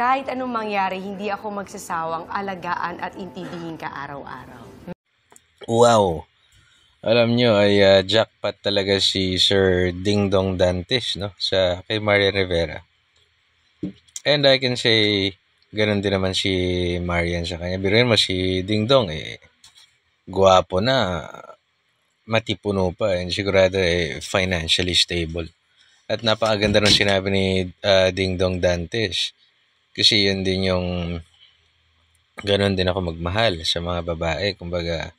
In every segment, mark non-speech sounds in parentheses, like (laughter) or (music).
kahit anong mangyari, hindi ako magsasawang alagaan at intindihin ka araw-araw. Wow! Alam nyo, ay uh, jackpot talaga si Sir Ding Dong Dantes, no? Sa kay Maria Rivera. And I can say, ganun din naman si Marian sa kanya. Biruin mo si Ding Dong, eh, guwapo na, matipuno pa, and eh. sigurado eh, financially stable. At napakaganda nung sinabi ni uh, Ding Dong Dantes kasi yun din yung ganun din ako magmahal sa mga babae. Kumbaga,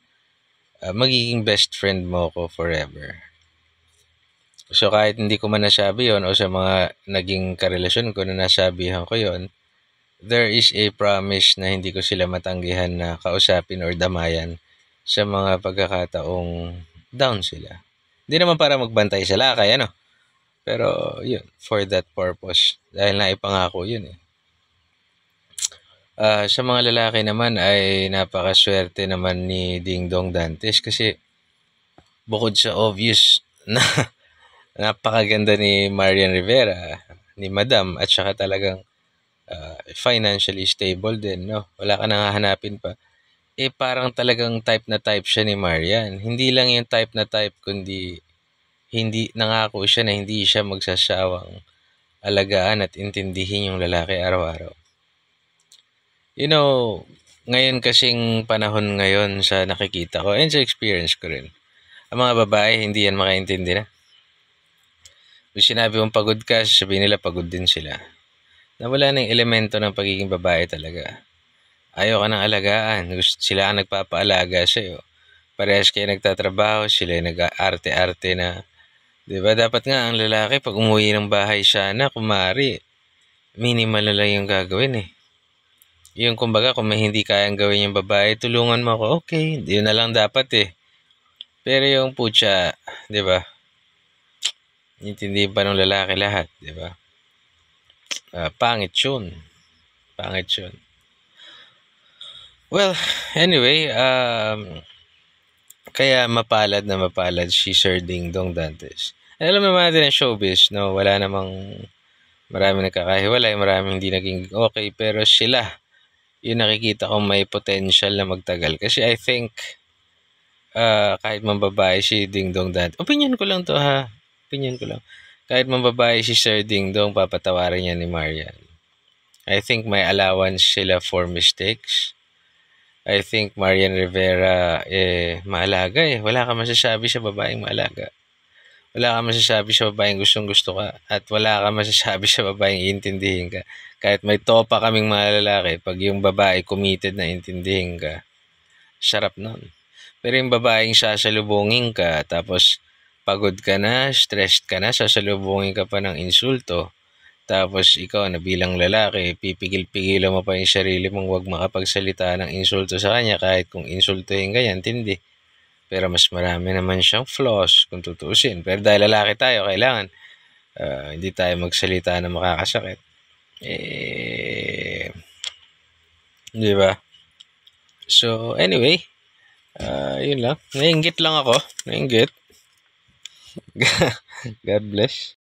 uh, magiging best friend mo ko forever. So kahit hindi ko man nasabi yon o sa mga naging karelasyon ko na nasabihan ko yon, there is a promise na hindi ko sila matanggihan na kausapin or damayan sa mga pagkakataong down sila. Hindi naman para magbantay sila kaya no Pero yun, for that purpose. Dahil naipangako yun eh. Uh, sa mga lalaki naman ay napakaswerte naman ni Ding Dong Dantes kasi bukod sa obvious na (laughs) napakaganda ni Marian Rivera, ni Madam at saka talagang uh, financially stable din, no? Wala ka nang hahanapin pa. Eh parang talagang type na type siya ni Marian. Hindi lang yung type na type kundi hindi nangako siya na hindi siya magsasawang alagaan at intindihin yung lalaki araw-araw You know, ngayon kasing panahon ngayon sa nakikita ko and sa experience ko rin. Ang mga babae, hindi yan makaintindi na. Kung sinabi mong pagod ka, sabihin nila pagod din sila. Nawala na yung elemento ng pagiging babae talaga. Ayaw ka ng alagaan. Sila ang nagpapaalaga sa'yo. Parehas kayo nagtatrabaho, sila yung nag-arte-arte na. Di Dapat nga ang lalaki, pag umuwi ng bahay sana, kumari, minimal na lang yung gagawin eh yung kumbaga kung may hindi kayang gawin yung babae, tulungan mo ako, okay, yun na lang dapat eh. Pero yung putya, di ba? Intindi pa ng lalaki lahat, di ba? Uh, pangit yun. Pangit yun. Well, anyway, um, kaya mapalad na mapalad si Sir Ding Dong Dantes. Eh, alam naman natin ang showbiz, no? Wala namang marami nagkakahiwalay, marami hindi naging okay, pero sila, yung nakikita ko may potential na magtagal. Kasi I think, uh, kahit mambabae si Ding Dong dati, opinion ko lang to ha, opinion ko lang. Kahit mambabae si Sir Ding Dong, papatawarin niya ni Marian. I think may allowance sila for mistakes. I think Marian Rivera, eh, maalaga eh. Wala ka masasabi sa babaeng maalaga wala ka masasabi sa babaeng gustong gusto ka at wala ka masasabi sa babaeng intindihin ka. Kahit may topa kaming mga lalaki, pag yung babae committed na intindihin ka, sarap nun. Pero yung babaeng sasalubungin ka, tapos pagod ka na, stressed ka na, sasalubungin ka pa ng insulto. Tapos ikaw na bilang lalaki, pipigil pigil mo pa yung sarili mong wag makapagsalita ng insulto sa kanya kahit kung insultuhin ka yan, tindi. Pero mas marami naman siyang flaws kung tutuusin. Pero dahil lalaki tayo, kailangan uh, hindi tayo magsalita na makakasakit. Eh, di ba? So, anyway, uh, yun lang. Nainggit lang ako. Nainggit. (laughs) God bless.